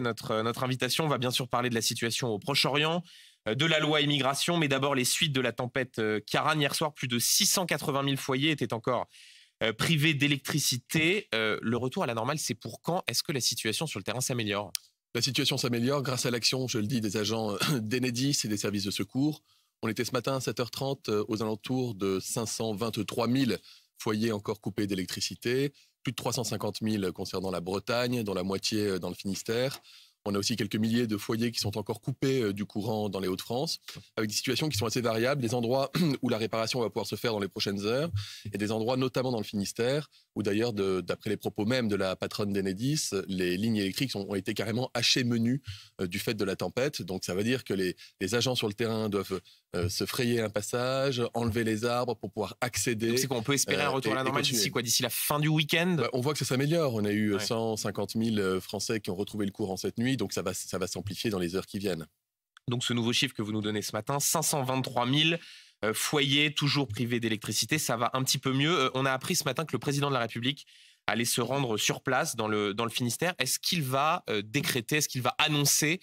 notre, euh, notre invitation. On va bien sûr parler de la situation au Proche-Orient, euh, de la loi immigration, mais d'abord les suites de la tempête euh, Karan. Hier soir, plus de 680 000 foyers étaient encore privés d'électricité. Le retour à la normale, c'est pour quand Est-ce que la situation sur le terrain s'améliore La situation s'améliore grâce à l'action, je le dis, des agents d'Enedis et des services de secours. On était ce matin à 7h30 aux alentours de 523 000 foyers encore coupés d'électricité plus de 350 000 concernant la Bretagne, dont la moitié euh, dans le Finistère. On a aussi quelques milliers de foyers qui sont encore coupés euh, du courant dans les Hauts-de-France, avec des situations qui sont assez variables, des endroits où la réparation va pouvoir se faire dans les prochaines heures, et des endroits notamment dans le Finistère, où d'ailleurs, d'après les propos même de la patronne d'Enedis, les lignes électriques ont, été carrément hachées menues euh, du fait de la tempête. Donc ça veut dire que les, agents sur le terrain doivent euh, se frayer un passage, enlever les arbres pour pouvoir accéder. C'est qu'on peut espérer un retour à la normale d'ici quoi, d'ici la fin du week-end bah, On voit que ça s'améliore. On a eu 150 000 Français qui ont retrouvé le courant cette nuit donc ça va, ça s'amplifier dans les heures qui viennent. Donc ce nouveau chiffre que vous nous donnez ce matin, 523 000 euh, foyers toujours privés d'électricité, ça va un petit peu mieux. Euh, on a appris ce matin que le président de la République allait se rendre sur place dans le, Finistère. Est-ce qu'il va euh, décréter, est-ce qu'il va annoncer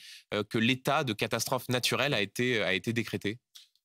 que l'état de catastrophe naturelle a été, a été décrété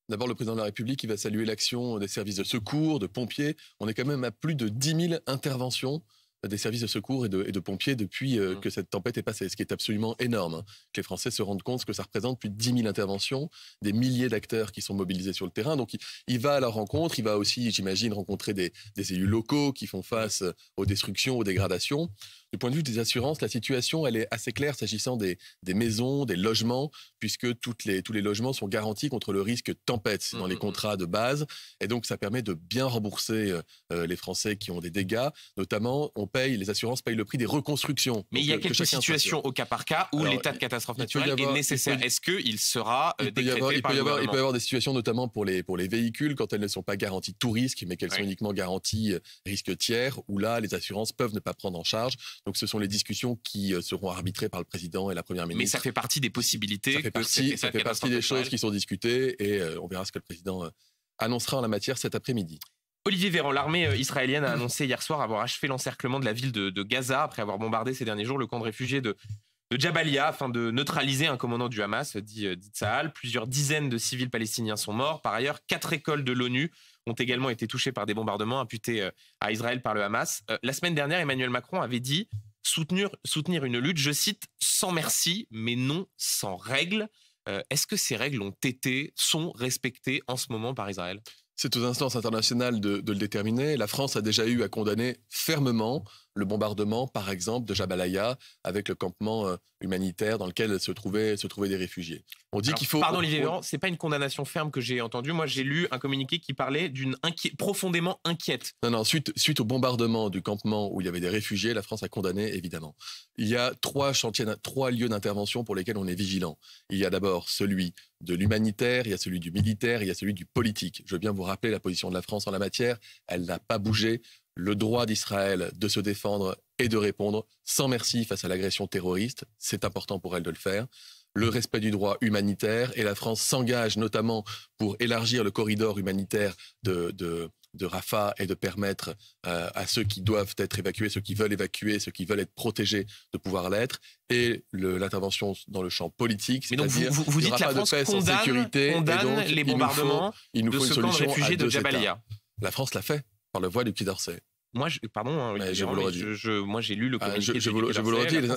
D'abord, le président de la République, il va saluer l'action des services de secours, de pompiers. On est quand même à plus de 10 000 interventions des services de secours et de, pompiers depuis euh, mmh. que cette tempête est passée, ce qui est absolument énorme. Hein, que les Français se rendent compte que ça représente plus de 10 000 interventions, des milliers d'acteurs qui sont mobilisés sur le terrain. Donc il, va à leur rencontre, il va aussi, j'imagine, rencontrer des, élus locaux qui font face euh, aux destructions, aux dégradations. Du point de vue des assurances, la situation, elle est assez claire s'agissant des, maisons, des logements, puisque toutes les, tous les logements sont garantis contre le risque tempête dans les mm, mm, mm. contrats de base. Et donc, ça permet de bien rembourser euh, euh, les Français qui ont des dégâts. Notamment, on paye, les assurances payent le prix des reconstructions. Mais il y a euh, quelques situations au cas par cas où l'état de catastrophe naturelle est nécessaire. Est-ce qu'il sera il sera avoir, il, peut y avoir, il peut y avoir des situations, notamment pour les, pour les véhicules, quand elles ne sont pas garanties tout risque, mais qu'elles sont uniquement garanties risque tiers, où là, les assurances peuvent ne pas prendre en charge. Donc ce sont les discussions qui euh, seront arbitrées par le président et la première ministre. Mais ça fait partie des possibilités. Ça fait partie, des choses qui sont discutées et euh, on verra ce que le président euh, annoncera en la matière cet après-midi. Olivier Véran, l'armée israélienne a annoncé hier soir avoir achevé l'encerclement de la ville de, Gaza après avoir bombardé ces derniers jours le camp de réfugiés de, de Jabalia afin de neutraliser un commandant du Hamas, dit, dit Plusieurs dizaines de civils palestiniens sont morts. Par ailleurs, quatre écoles de l'ONU ont également été touchés par des bombardements imputés euh, à Israël par le Hamas. Euh, la semaine dernière, Emmanuel Macron avait dit soutenir, soutenir une lutte, je cite, sans merci, mais non sans règles. Euh, est-ce que ces règles ont été, sont respectées en ce moment par Israël c'est aux instances internationales de, de, le déterminer. La France a déjà eu à condamner fermement le bombardement, par exemple, de Jabalaya avec le campement euh, humanitaire dans lequel se trouvaient, se trouvaient des réfugiés. On dit qu'il faut. Pardon, Olivier c'est pas une condamnation ferme que j'ai entendue. Moi, j'ai lu un communiqué qui parlait d'une profondément inquiète. Non, non. Suite, suite au bombardement du campement où il y avait des réfugiés, la France a condamné évidemment. Il y a trois chantiers, trois lieux d'intervention pour lesquels on est vigilant. Il y a d'abord celui de l'humanitaire, il y a celui du militaire, il y a celui du politique. Je veux bien vous rappeler la position de la France en la matière. Elle n'a pas bougé le droit d'Israël de se défendre et de répondre sans merci face à l'agression terroriste. C'est important pour elle de le faire. Le respect du droit humanitaire et la France s'engage notamment pour élargir le corridor humanitaire de, de, de Rafah et de permettre euh, à ceux qui doivent être évacués, ceux qui veulent évacuer, ceux qui veulent être protégés de pouvoir l'être et l'intervention dans le champ politique. cest donc vous, vous, vous dites la France condamne, sécurité, donc les bombardements il nous faut, une camp de réfugiés de Jabalia. La France l'a fait par la voix du Quai d'Orsay. Moi, je, pardon, hein, je, moi j'ai lu le ah, communiqué. je, vous, le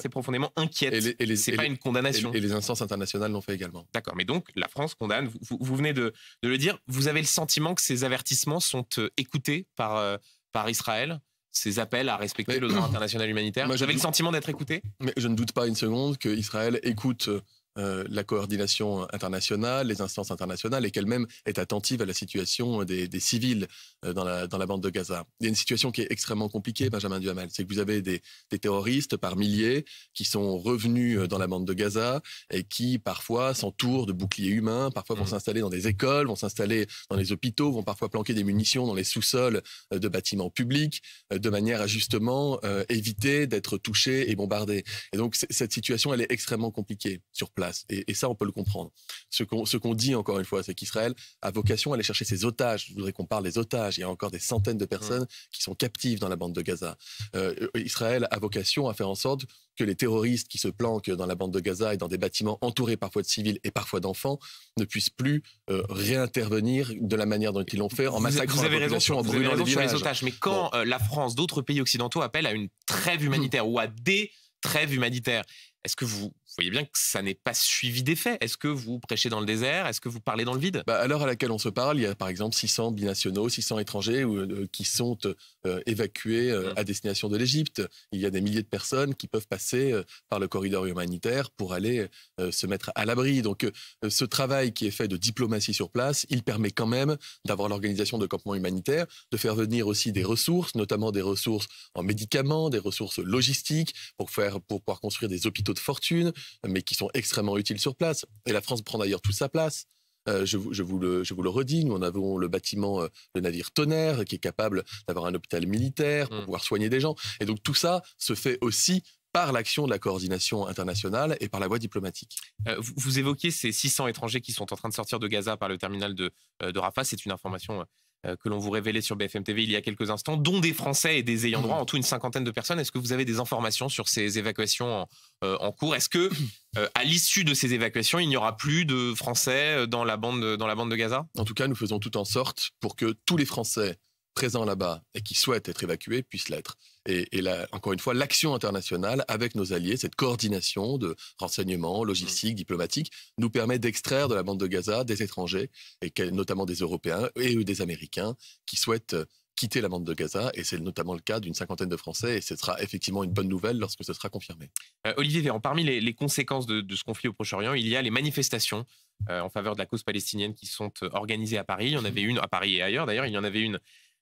C'est profondément inquiète. Et c'est pas une condamnation. Et les instances internationales l'ont fait également. D'accord, mais donc la France condamne. Vous, venez de, le dire. Vous avez le sentiment que ces avertissements sont euh, écoutés par, euh, par Israël ces appels à respecter le droit international humanitaire Vous avez le sentiment d'être écouté Mais je ne doute pas une seconde que Israël écoute euh, euh, la coordination internationale, les instances internationales, et qu'elle-même est attentive à la situation des, civils euh, dans la, dans la, bande de Gaza. Il y a une situation qui est extrêmement compliquée, Benjamin Duhamel. C'est que vous avez des, terroristes par milliers qui sont revenus euh, dans la bande de Gaza et qui parfois s'entourent de boucliers humains, parfois vont mhm. s'installer dans des écoles, vont s'installer dans les hôpitaux, vont parfois planquer des munitions dans les sous-sols de bâtiments publics, de manière à justement éviter d'être touchés et bombardés. Et donc cette situation, elle est extrêmement compliquée sur place. Et, ça, on peut le comprendre. Ce qu'on dit, encore une fois, c'est qu'Israël a vocation à aller chercher ses otages. Je voudrais qu'on parle des otages. Il y a encore des centaines de personnes mmh. qui sont captives dans la bande de Gaza. Euh, euh, Israël a vocation à faire en sorte que les terroristes qui se planquent dans la bande de Gaza et dans des bâtiments entourés parfois de civils et parfois d'enfants ne puissent plus euh, réintervenir de la manière dont ils l'ont fait en massacrant vous avez raison vous avez raison otages. Mais quand la France, d'autres pays occidentaux appellent à une trêve humanitaire ou à des trêves humanitaires, est-ce que vous vous voyez bien que ça n'est pas suivi des faits. Est-ce que vous prêchez dans le désert Est-ce que vous parlez dans le vide bah, À l'heure à laquelle on se parle, il y a par exemple 600 binationaux, 600 étrangers euh, qui sont euh, évacués euh, mmh. à destination de l'Égypte. Il y a des milliers de personnes qui peuvent passer par le corridor humanitaire pour aller se mettre à l'abri. Donc ce travail qui est fait de diplomatie sur place, il permet quand même d'avoir l'organisation de campements humanitaires, de faire venir aussi des ressources, notamment des ressources en médicaments, des ressources logistiques pour, pour pouvoir construire des hôpitaux de fortune mais qui sont extrêmement utiles sur place. Et la France prend d'ailleurs toute sa place. Euh, je, vous, le, redis, nous en avons le bâtiment, de euh, le navire Tonnerre, qui est capable d'avoir un hôpital militaire pour mm. pouvoir soigner des gens. Et donc tout ça se fait aussi par l'action de la coordination internationale et par la voie diplomatique. Euh, vous, évoquez ces 600 étrangers qui sont en train de sortir de Gaza par le terminal de, de Rafah. C'est une information euh, que l'on vous révélait sur BFM TV il y a quelques instants, dont des Français et des ayants droit, en tout une cinquantaine de personnes. Est-ce que vous avez des informations sur ces évacuations en, euh, cours Est-ce que, euh, à l'issue de ces évacuations, il n'y aura plus de Français dans la bande, dans la bande de Gaza En tout cas, nous faisons tout en sorte pour que tous les Français présents là-bas et qui souhaitent être évacués puissent l'être et, et encore une fois, l'action internationale avec nos alliés, cette coordination de renseignements, mm. logistique, diplomatique, nous permet d'extraire de la bande de Gaza des étrangers, et notamment des Européens et des Américains, qui souhaitent euh, quitter la bande de Gaza, et c'est notamment le cas d'une cinquantaine de Français, et ce sera effectivement une bonne nouvelle lorsque ce sera confirmé. Euh, Olivier Véran, parmi les, conséquences de, ce conflit au Proche-Orient, il y a les manifestations euh, en faveur de la cause palestinienne qui sont organisées à Paris. Il y en mm. avait une à Paris et ailleurs, d'ailleurs, il y en avait une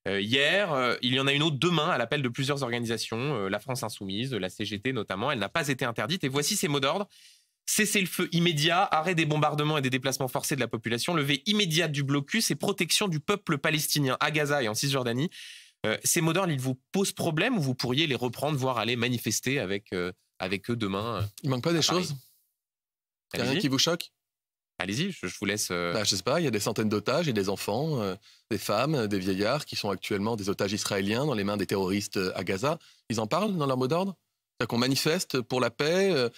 euh, hier, euh, il y en a une autre demain à l'appel de plusieurs organisations, euh, la France Insoumise, la CGT notamment. Elle n'a pas été interdite. Et voici ces mots d'ordre. Cessez le feu immédiat, arrêt des bombardements et des déplacements forcés de la population, levée immédiate du blocus et protection du peuple palestinien à Gaza et en Cisjordanie. ces mots d'ordre, ils vous posent problème ou vous pourriez les reprendre, voire aller manifester avec, avec eux demain Il manque pas des choses Il y a qui vous choque Allez-y, je, vous laisse. Je euh, ne bah, je sais pas, il y a des centaines d'otages et des enfants, euh, des femmes, des vieillards qui sont actuellement des otages israéliens dans les mains des terroristes euh, à Gaza. Ils en parlent dans leur mot d'ordre qu'on manifeste pour la paix,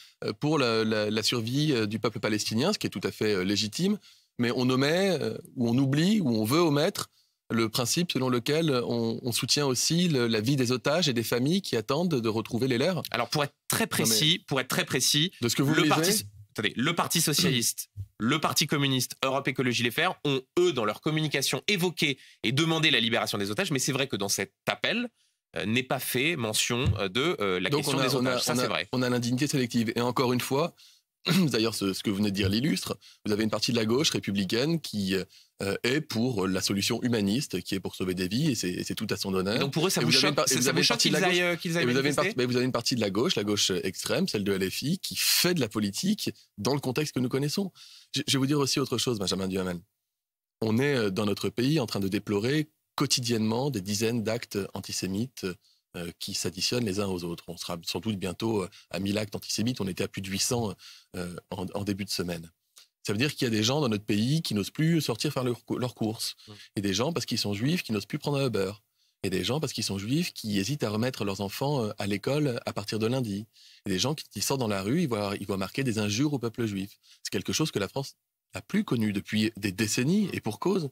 pour la, survie du peuple palestinien, ce qui est tout à fait légitime, mais on omet ou on oublie ou on veut omettre le principe selon lequel on, soutient aussi la vie des otages et des familles qui attendent de retrouver les leurs. Alors pour être très précis, pour être très précis, de ce que vous le parti, le Parti socialiste, le Parti communiste, Europe Écologie Les Verts ont, eux, dans leur communication, évoqué et demandé la libération des otages. Mais c'est vrai que dans cet appel, euh, n'est pas fait mention euh, de euh, la question des otages. Ça, c'est vrai. On a l'indignité sélective. Et encore une fois, d'ailleurs ce, que vous venez de dire l'illustre, vous avez une partie de la gauche républicaine qui euh, est pour la solution humaniste, qui est pour sauver des vies, et c'est tout à son honneur. Donc pour eux, ça vous, choque vous, avez une partie de la gauche, la gauche extrême, celle de LFI, qui fait de la politique dans le contexte que nous connaissons. Je, je vais vous dire aussi autre chose, Benjamin Duhamel. On est euh, dans notre pays en train de déplorer quotidiennement des dizaines d'actes antisémites euh, qui s'additionnent les uns aux autres. On sera sans doute bientôt euh, à 1000 actes antisémites. On était à plus de 800 euh, en, début de semaine. Ça veut dire qu'il y a des gens dans notre pays qui n'osent plus sortir faire leurs leur courses. Mmh. Et des gens, parce qu'ils sont juifs, qui n'osent plus prendre un Uber. Et des gens, parce qu'ils sont juifs, qui hésitent à remettre leurs enfants à l'école à partir de lundi. Et des gens qui, sortent dans la rue, ils voient, ils voient marquer des injures au peuple juif. C'est quelque chose que la France n'a plus connu depuis des décennies, et pour cause.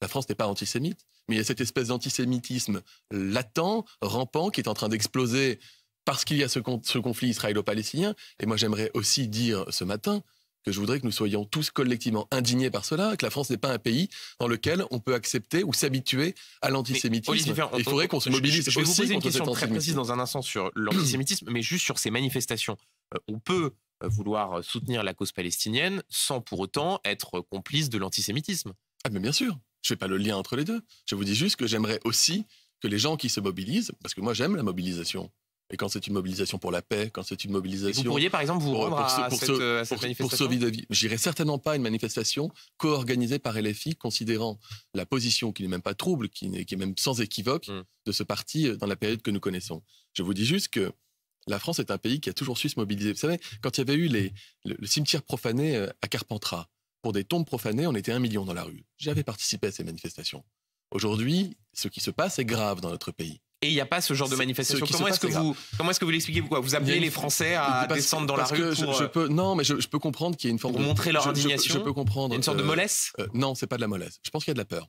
La France n'est pas antisémite, mais il y a cette espèce d'antisémitisme latent, rampant, qui est en train d'exploser parce qu'il y a ce, conflit israélo-palestinien. Et moi, j'aimerais aussi dire ce matin que je voudrais que nous soyons tous collectivement indignés par cela, que la France n'est pas un pays dans lequel on peut accepter ou s'habituer à l'antisémitisme. Il faudrait qu'on se mobilise je, je, je vais vous poser une question très précise dans un instant sur l'antisémitisme, mais juste sur ces manifestations. Euh, on peut euh, vouloir soutenir la cause palestinienne sans pour autant être complice de l'antisémitisme. Ah mais bien sûr. Je ne fais pas le lien entre les deux. Je vous dis juste que j'aimerais aussi que les gens qui se mobilisent, parce que moi j'aime la mobilisation, et quand c'est une mobilisation pour la paix, quand c'est une mobilisation. Et vous pourriez par exemple vous rendre euh, à, cette, manifestation J'irai certainement pas à une manifestation co-organisée par LFI, considérant la position qui n'est même pas trouble, qui, est, qui est même sans équivoque mm. de ce parti euh, dans la période que nous connaissons. Je vous dis juste que la France est un pays qui a toujours su se mobiliser. Vous savez, quand il y avait eu le cimetière profané euh, à Carpentras, pour des tombes profanées, on était un million dans la rue. J'avais participé à ces manifestations. Aujourd'hui, ce qui se passe est grave dans notre pays. Et il n'y a pas ce genre de manifestation. Comment est-ce que, vous, comment est que vous l'expliquez Pourquoi vous appelez les Français à descendre dans la rue je, euh, peux, Non, mais je, peux comprendre qu'il y ait une forme pour de. montrer leur indignation. Je, je peux comprendre. Une sorte de euh, mollesse euh, Non, c'est pas de la mollesse. Je pense qu'il y a de la peur.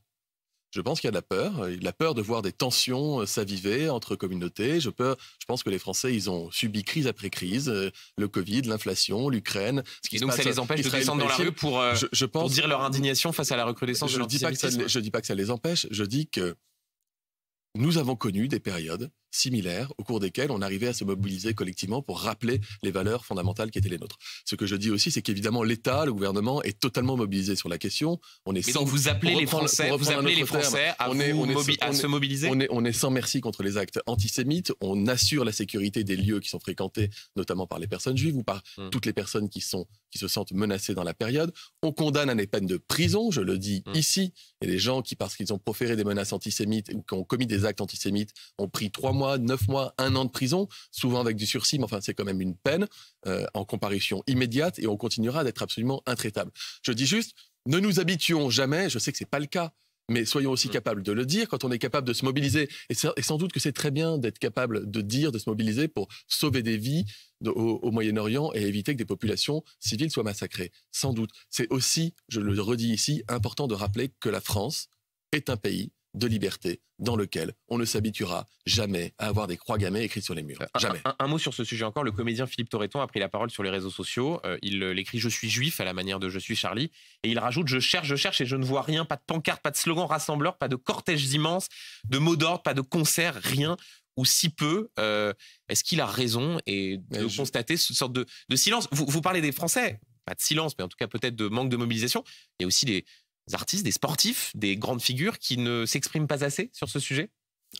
Je pense qu'il y a de la peur. Il euh, a peur de voir des tensions euh, s'aviver entre communautés. Je, je pense que les Français, ils ont subi crise après crise, euh, le Covid, l'inflation, l'Ukraine. Ce qui Et donc, ça les empêche de descendre dans la rue pour, dire leur indignation face à la recrudescence je de Je ne dis pas que ça les empêche. Je dis que nous avons connu des périodes similaires au cours desquels on arrivait à se mobiliser collectivement pour rappeler les valeurs fondamentales qui étaient les nôtres. Ce que je dis aussi, c'est qu'évidemment l'État, le gouvernement est totalement mobilisé sur la question. On est sans, vous appelez les Français, les à, se mobiliser. On est, sans merci contre les actes antisémites. On assure la sécurité des lieux qui sont fréquentés, notamment par les personnes juives ou par hmm. toutes les personnes qui sont qui se sentent menacées dans la période. On condamne à des peines de prison, je le dis hmm. ici. Et les gens qui, parce qu'ils ont proféré des menaces antisémites ou qui ont commis des actes antisémites, ont pris trois mois mois, 9 mois, un an de prison, souvent avec du sursis, mais enfin c'est quand même une peine euh, en comparution immédiate et on continuera d'être absolument intraitable. Je dis juste, ne nous habituons jamais, je sais que ce n'est pas le cas, mais soyons aussi mm. capables de le dire quand on est capable de se mobiliser. Et, sans doute que c'est très bien d'être capable de dire, de se mobiliser pour sauver des vies au Moyen-Orient et éviter que des populations civiles soient massacrées. Sans doute. C'est aussi, je le redis ici, important de rappeler que la France est un pays de liberté dans lequel on ne s'habituera jamais à avoir des croix gammées écrites sur les murs. Jamais. Un, mot sur ce sujet encore. Le comédien Philippe Torreton a pris la parole sur les réseaux sociaux. Euh, il euh, l'écrit Je suis juif à la manière de Je suis Charlie. Et il rajoute Je cherche, je cherche et je ne vois rien. Pas de pancarte, pas de slogan rassembleur, pas de cortèges immenses, de mots d'ordre, pas de concert, rien ou si peu. Euh, est-ce qu'il a raison et de constater cette sorte de, silence vous, vous parlez des Français, pas de silence, mais en tout cas peut-être de manque de mobilisation. Il y a aussi des artistes, des sportifs, des grandes figures qui ne s'expriment pas assez sur ce sujet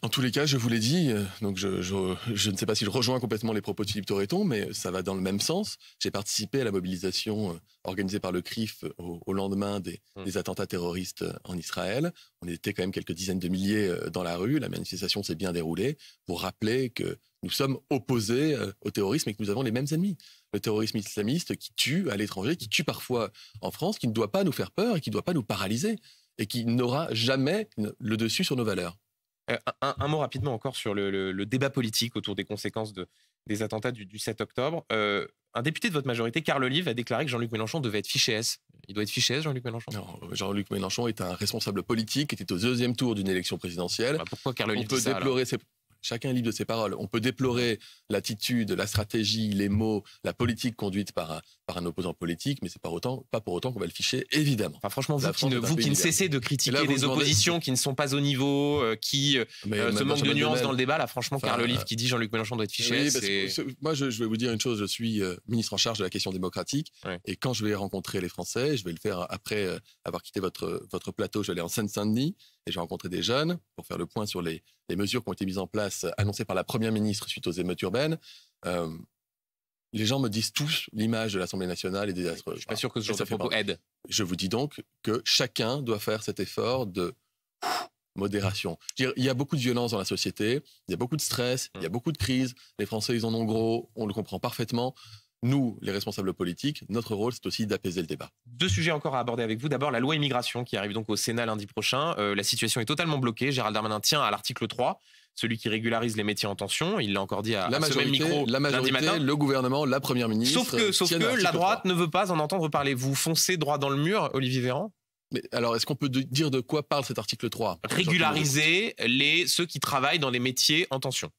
en tous les cas, je vous l'ai dit, euh, donc je, ne sais pas si je rejoins complètement les propos de Philippe Toreton mais ça va dans le même sens. J'ai participé à la mobilisation euh, organisée par le CRIF euh, au, lendemain des, mmh. des, attentats terroristes en Israël. On était quand même quelques dizaines de milliers dans la rue. La manifestation s'est bien déroulée pour rappeler que nous sommes opposés au terrorisme et que nous avons les mêmes ennemis. Le terrorisme islamiste qui tue à l'étranger, qui tue parfois en France, qui ne doit pas nous faire peur et qui ne doit pas nous paralyser et qui n'aura jamais le dessus sur nos valeurs. Euh, un, mot rapidement encore sur le, débat politique autour des conséquences des attentats du, 7 octobre. Euh, un député de votre majorité, Carl Olive, a déclaré que Jean-Luc Mélenchon devait être fiché S. Il doit être fiché S, Jean-Luc Mélenchon Non, euh, Jean-Luc Mélenchon est un responsable politique était au deuxième tour d'une élection présidentielle. Bah, pourquoi Carl Olive Chacun est libre de ses paroles. On peut déplorer l'attitude, la stratégie, les mots, la politique conduite par un, par un opposant politique, mais c'est pas pas pour autant qu'on va le ficher, évidemment. franchement, vous, qui ne, cessez de critiquer des oppositions qui ne sont pas au niveau, euh, qui euh, euh, se manquent de nuances dans le débat, là, franchement, car le livre qui dit Jean-Luc Mélenchon doit être fiché, oui, c'est... Moi, je, vais vous dire une chose. Je suis ministre en charge de la question démocratique, et quand je vais rencontrer les Français, je vais le faire après avoir quitté votre votre plateau. Je vais aller en Seine-Saint-Denis et je vais rencontrer des jeunes pour faire le point sur les les mesures qui ont été mises en place, annoncées par la Première ministre suite aux émeutes urbaines, euh, les gens me disent tous l'image de l'Assemblée nationale est désastreuse. Je suis pas sûr que ce genre de propos aide. Je vous dis donc que chacun doit faire cet effort de modération. il y a beaucoup de violence dans la société, il y a beaucoup de stress, il y a mm. beaucoup de crises. Les Français, ils en ont gros, on le comprend parfaitement nous, les responsables politiques, notre rôle, c'est aussi d'apaiser le débat. Deux sujets encore à aborder avec vous. D'abord, la loi immigration qui arrive donc au Sénat lundi prochain. Euh, la situation est totalement bloquée. Gérald Darmanin tient à l'article 3, celui qui régularise les métiers en tension. Il l'a encore dit à, la majorité, micro la majorité, lundi Le gouvernement, la première ministre. Sauf que, la droite ne veut pas en entendre parler. Vous foncez droit dans le mur, Olivier Véran mais alors, est-ce qu'on peut dire de quoi parle cet article 3 Régulariser les, ceux qui travaillent dans les métiers en tension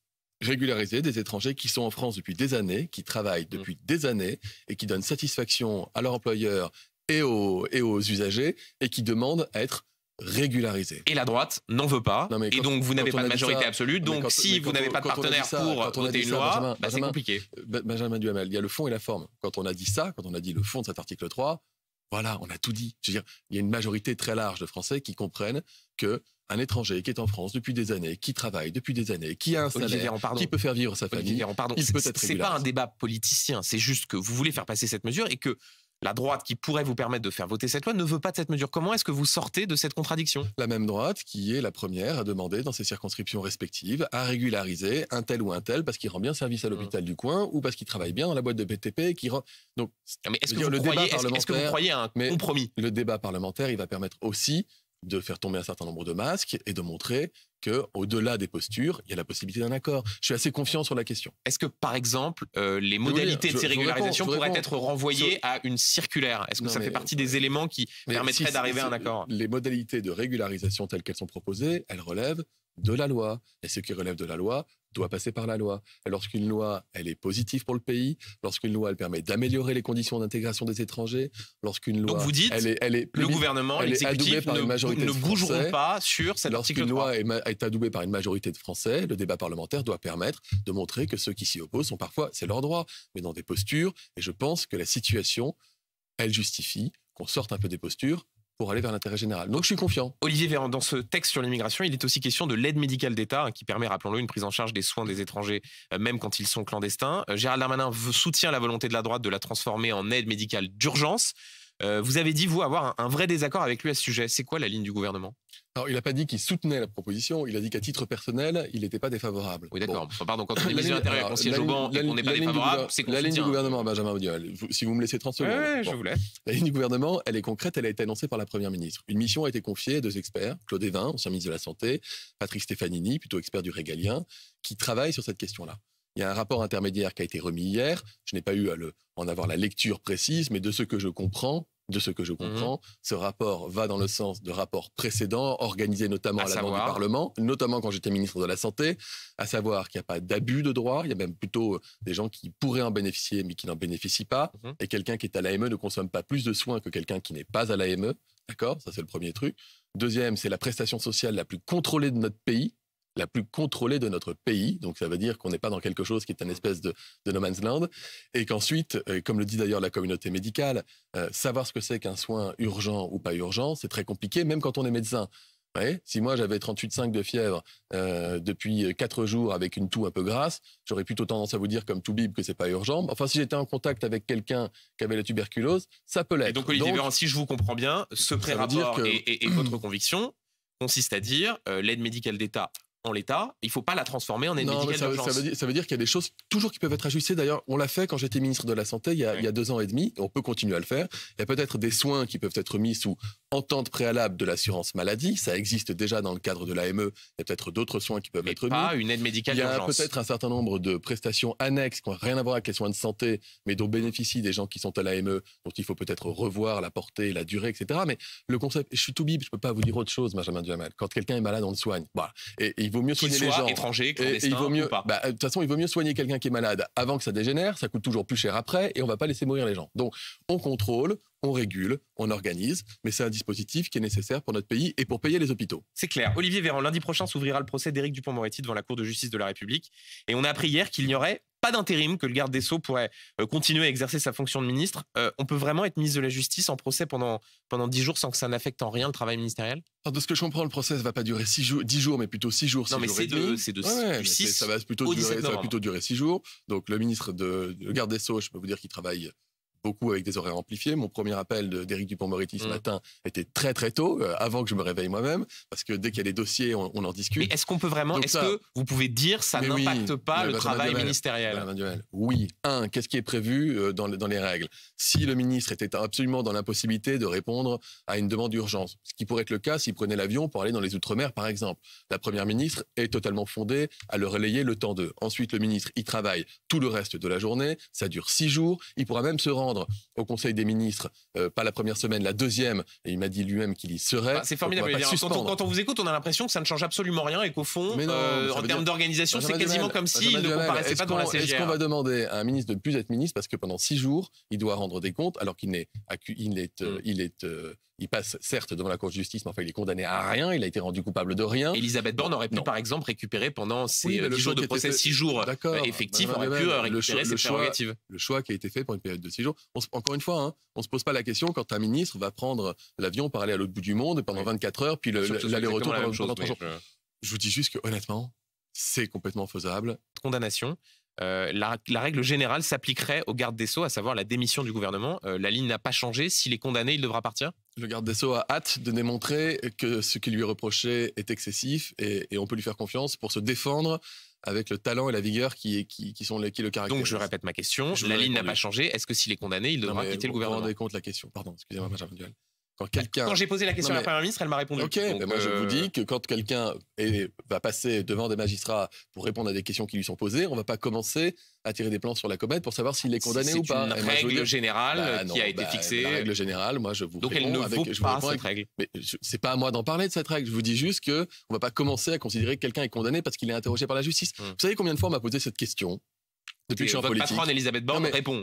régulariser des étrangers qui sont en France depuis des années, qui travaillent mm. depuis des années et qui donnent satisfaction à leur employeur et aux, et aux usagers et qui demandent être régularisés. Et la droite n'en veut pas. et donc vous n'avez pas de majorité absolue. Donc si vous n'avez pas de partenaire pour voter une loi, bah, c'est compliqué. Benjamin Duhamel, il y a le fond et la forme. Quand on a dit ça, quand on a dit le fond de cet article 3, voilà, on a tout dit. Je veux dire, il y a une majorité très large de Français qui comprennent que un étranger qui est en France depuis des années, qui travaille depuis des années, qui a un salaire, qui peut faire vivre sa famille, pardon, il peut être C'est pas un débat politicien, c'est juste que vous voulez faire passer cette mesure et que la droite qui pourrait vous permettre de faire voter cette loi ne veut pas de cette mesure. Comment est-ce que vous sortez de cette contradiction La même droite qui est la première à demander dans ses circonscriptions respectives à régulariser un tel ou un tel parce qu'il rend bien service à mmh. l'hôpital du coin ou parce qu'il travaille bien dans la boîte de BTP qui rend... Donc, est-ce que, vous croyez à un compromis Le débat parlementaire, il va permettre aussi de faire tomber un certain nombre de masques et de montrer que au-delà des postures, il y a la possibilité d'un accord. Je suis assez confiant sur la question. Est-ce que par exemple euh, les modalités de ces régularisations pourraient être renvoyées à une circulaire Est-ce que ça fait partie euh, des éléments qui permettraient d'arriver à un accord Les modalités de régularisation telles qu'elles sont proposées, elles relèvent de la loi. Et ce qui relève de la loi doit passer par la loi. Lorsqu'une loi, elle est positive pour le pays, lorsqu'une loi, elle permet d'améliorer les conditions d'intégration des étrangers, lorsqu'une loi, vous dites, elle est, elle est le gouvernement, l'exécutif, par ne, une majorité ne bougeront pas sur cette Lorsqu'une loi est, est adoubée par une majorité de Français, le débat parlementaire doit permettre de montrer que ceux qui s'y opposent sont parfois, c'est leur droit, mais dans des postures. Et je pense que la situation, elle justifie qu'on sorte un peu des postures pour aller vers l'intérêt général. Donc je suis confiant. Olivier Véran, dans ce texte sur l'immigration, il est aussi question de l'aide médicale d'État hein, qui permet, rappelons-le, une prise en charge des soins des étrangers, euh, même quand ils sont clandestins. Euh, Gérald Darmanin soutient la volonté de la droite de la transformer en aide médicale d'urgence. Euh, vous avez dit, vous, avoir un, vrai désaccord avec lui à ce sujet. C'est quoi la ligne du gouvernement il n'a pas dit qu'il soutenait la proposition, il a dit qu'à titre personnel, il n'était pas défavorable. Oui, d'accord. Pardon, quand on est de siège au banc et qu'on n'est pas défavorable, c'est La ligne du gouvernement, Benjamin Audiol, si vous me laissez 30 secondes. je voulais. La ligne du gouvernement, elle est concrète, elle a été annoncée par la Première ministre. Une mission a été confiée à deux experts, Claude Evin, ancien ministre de la Santé, Patrick Stefanini, plutôt expert du régalien, qui travaillent sur cette question-là. Il y a un rapport intermédiaire qui a été remis hier. Je n'ai pas eu à le, en avoir la lecture précise, mais de ce que je comprends, de ce que je mhm. comprends, ce rapport va dans le sens de rapports précédents, organisés notamment à, l'avant du Parlement, notamment quand j'étais ministre de la Santé, à savoir qu'il n'y a pas d'abus de droit, il y a même plutôt euh, des gens qui pourraient en bénéficier mais qui n'en bénéficient pas, mhm. et quelqu'un qui est à l'AME ne consomme pas plus de soins que quelqu'un qui n'est pas à l'AME, d'accord Ça c'est le premier truc. Deuxième, c'est la prestation sociale la plus contrôlée de notre pays, la plus contrôlée de notre pays. Donc ça veut dire qu'on n'est pas dans quelque chose qui est un espèce de, no man's land. Et qu'ensuite, euh, comme le dit d'ailleurs la communauté médicale, euh, savoir ce que c'est qu'un soin urgent ou pas urgent, c'est très compliqué, même quand on est médecin. si moi j'avais 38,5 de fièvre euh, depuis 4 jours avec une toux un peu grasse, j'aurais plutôt tendance à vous dire comme tout bib que c'est pas urgent. Enfin, si j'étais en contact avec quelqu'un qui avait la tuberculose, ça peut l'être. Et donc Olivier si je vous comprends bien, ce pré-rapport et, votre conviction consiste à dire l'aide médicale d'État en l'état, il faut pas la transformer en aide médicale ça, ça, veut dire, qu'il y a des choses toujours qui peuvent être ajustées. D'ailleurs, on l'a fait quand j'étais ministre de la Santé il y, a, il y, a, deux ans et demi, on peut continuer à le faire. Il y a peut-être des soins qui peuvent être mis sous entente préalable de l'assurance maladie. Ça existe déjà dans le cadre de l'AME. Il y a peut-être d'autres soins qui peuvent être pas une aide médicale Il y a peut-être un certain nombre de prestations annexes qui n'ont rien à voir avec les soins de santé, mais dont bénéficient des gens qui sont à l'AME, dont il faut peut-être revoir la portée, la durée, etc. Mais le concept, je suis tout bib, je ne peux pas vous dire autre chose, Benjamin Duhamel. Quand quelqu'un est malade, on le soigne. Voilà. Et, il vaut mieux soigner les gens. étranger, et, il vaut mieux, bah, De toute façon, il vaut mieux soigner quelqu'un qui est malade avant que ça dégénère. Ça coûte toujours plus cher après et on ne va pas laisser mourir les gens. Donc, on contrôle, on régule, on organise, mais c'est un dispositif qui est nécessaire pour notre pays et pour payer les hôpitaux. C'est clair. Olivier Véran, lundi prochain s'ouvrira le procès d'Éric Dupont-Moretti devant la Cour de justice de la République. Et on a appris hier qu'il n'y aurait pas d'intérim, que le garde des Sceaux pourrait euh, continuer à exercer sa fonction de ministre. Euh, on peut vraiment être ministre de la Justice en procès pendant, pendant 10 jours sans que ça n'affecte en rien le travail ministériel de ce que je comprends, le procès ne va pas durer 10 jours, mais plutôt 6 jours. Non, mais c'est de, c'est ça va plutôt durer, Ça va plutôt durer 6 jours. Donc le ministre de, le garde des Sceaux, je peux vous dire qu'il travaille beaucoup avec des horaires amplifiés. Mon premier appel d'Éric Dupont-Moretti ce mm. matin était très très tôt, euh, avant que je me réveille moi-même, parce que dès qu'il y a des dossiers, on, en discute. Mais est-ce qu'on peut vraiment, est-ce que vous pouvez dire ça n'impacte pas le travail ministériel Oui. Un, qu'est-ce qui est prévu euh, dans, dans, les règles Si le ministre était absolument dans l'impossibilité de répondre à une demande d'urgence, ce qui pourrait être le cas s'il prenait l'avion pour aller dans les Outre-mer, par exemple, la première ministre est totalement fondée à le relayer le temps d'eux. Ensuite, le ministre y travaille tout le reste de la journée, ça dure six jours, il pourra même se rendre au Conseil des ministres, euh, pas la première semaine, la deuxième, et il m'a dit lui-même qu'il y serait. Ah, c'est formidable. quand, on, vous écoute, on a l'impression que ça ne change absolument rien et qu'au fond, euh, en termes d'organisation, c'est quasiment comme s'il ne comparaissait pas dans la CGR. Est-ce qu'on va demander à un ministre de ne plus être ministre parce que pendant six jours, il doit rendre des comptes alors qu'il est, il euh, mm. il est il passe certes devant la Cour de justice, mais fait, il est condamné à rien, il a été rendu coupable de rien. Elisabeth Borne aurait pu, par exemple, récupérer pendant ces jours de procès, 6 jours d'accord Et euh, aurait pu euh, récupérer le choix, ses le qui a été fait pour une période de 6 jours. encore une fois, hein, on ne se pose pas la question quand un ministre va prendre l'avion pour aller à l'autre bout du monde pendant 24 heures, puis l'aller-retour pendant, 3 jours. Je... je vous dis juste que, honnêtement, c'est complètement faisable. Condamnation euh, la, règle générale s'appliquerait au garde des Sceaux, à savoir la démission du gouvernement. Euh, la ligne n'a pas changé. S'il est condamné, il devra partir Le garde des Sceaux a hâte de démontrer que ce qui lui est reproché est excessif et, on peut lui faire confiance pour se défendre avec le talent et la vigueur qui, sont les, le caractérisent. Donc je répète ma question. la ligne n'a pas changé. Est-ce que s'il est condamné, il devra quitter le gouvernement Vous vous compte la question Pardon, excusez-moi, Benjamin Duval. Quand quelqu'un. Quand j'ai posé la question à la première ministre, elle m'a répondu. Ok, mais moi je euh, vous dis que quand quelqu'un va passer devant des magistrats pour répondre à des questions qui lui sont posées, on ne va pas commencer à tirer des plans sur la comète pour savoir s'il est ah, condamné ou pas. C'est une règle générale bah, qui a été bah, fixée. La règle générale, moi je vous. Donc elle ne cette règle. Mais c'est pas à moi d'en parler de cette règle. Je vous dis juste que on va pas commencer à considérer que quelqu'un est condamné parce qu'il est interrogé par la justice. Hmm. Vous savez combien de fois on m'a posé cette question depuis que je suis en politique. patronne Elisabeth Borne répond.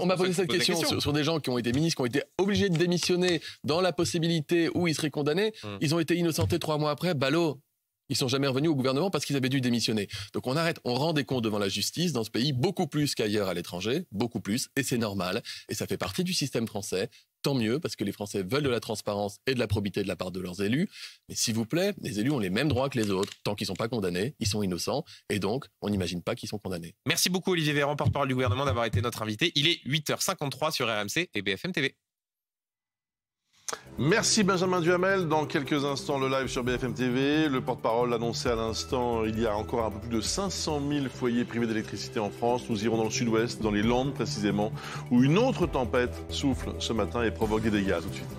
on m'a posé cette question, Sur, des gens qui ont été ministres, qui ont été obligés de démissionner dans la possibilité où ils seraient condamnés. Hmm. Ils ont été innocentés trois mois après. Ballot, ils sont jamais revenus au gouvernement parce qu'ils avaient dû démissionner. Donc on arrête, on rend des comptes devant la justice dans ce pays beaucoup plus qu'ailleurs à l'étranger, beaucoup plus, et c'est normal, et ça fait partie du système français tant mieux, parce que les Français veulent de la transparence et de la probité de la part de leurs élus. Mais s'il vous plaît, les élus ont les mêmes droits que les autres. Tant qu'ils ne sont pas condamnés, ils sont innocents. Et donc, on n'imagine pas qu'ils sont condamnés. Merci beaucoup, Olivier Véran, porte-parole du gouvernement, d'avoir été notre invité. Il est 8h53 sur RMC et BFM TV. Merci Benjamin Duhamel. Dans quelques instants, le live sur BFM TV. Le porte-parole annoncé à l'instant, il y a encore un peu plus de 500 000 foyers privés d'électricité en France. Nous irons dans le sud-ouest, dans les Landes précisément, où une autre tempête souffle ce matin et provoque des dégâts. tout de suite.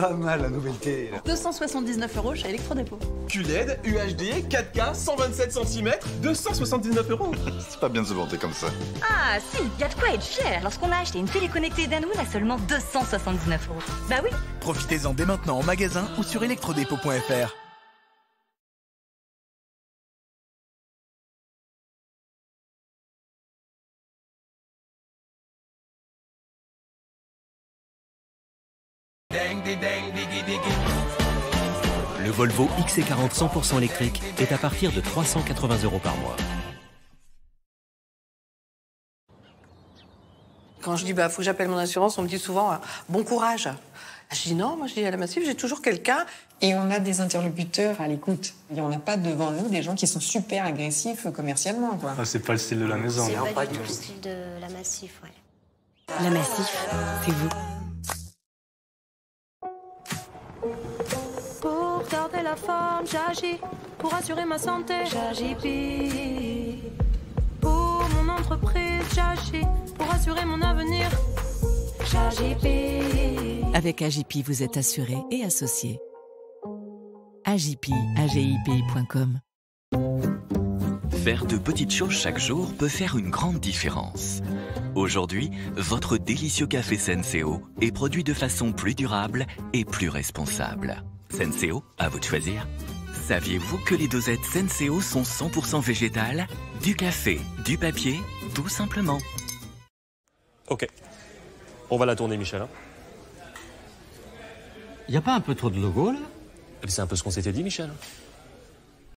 pas mal la nouvelleté. 279 euros chez Electrodépôt. QLED, UHD, 4K, 127 cm, 279 euros. C'est pas bien de se vanter comme ça. Ah si, y'a y a de quoi être cher Lorsqu'on a acheté une télé connectée Danone à seulement 279 euros. Bah oui. Profitez-en dès maintenant en magasin ou sur electrodépôt.fr. Le Volvo XC40 100% électrique est à partir de 380 euros par mois. Quand je dis bah faut que j'appelle mon assurance, on me dit souvent euh, bon courage. Je dis non, moi je dis à la Massif, j'ai toujours quelqu'un. Et on a des interlocuteurs à l'écoute. Et on n'a pas devant nous des gens qui sont super agressifs commercialement. Quoi. Ah, c'est pas le style de la maison. C'est pas, du tout le style de la massif, La massif, c'est vous. la forme, j'agis pour assurer ma santé. J'agis pour mon entreprise, j'agis pour assurer mon avenir. J'agis Avec AGP, vous êtes assuré et associé. AGP, agip.com. Faire de petites choses chaque jour peut faire une grande différence. Aujourd'hui, votre délicieux café Senseo est produit de façon plus durable et plus responsable. Senseo, à vous de choisir. Saviez-vous que les dosettes Senseo sont 100% végétales Du café, du papier, tout simplement. Ok. On va la tourner, Michel. Il hein. Y a pas un peu trop de logo, là ah, C'est un peu ce qu'on s'était dit, Michel.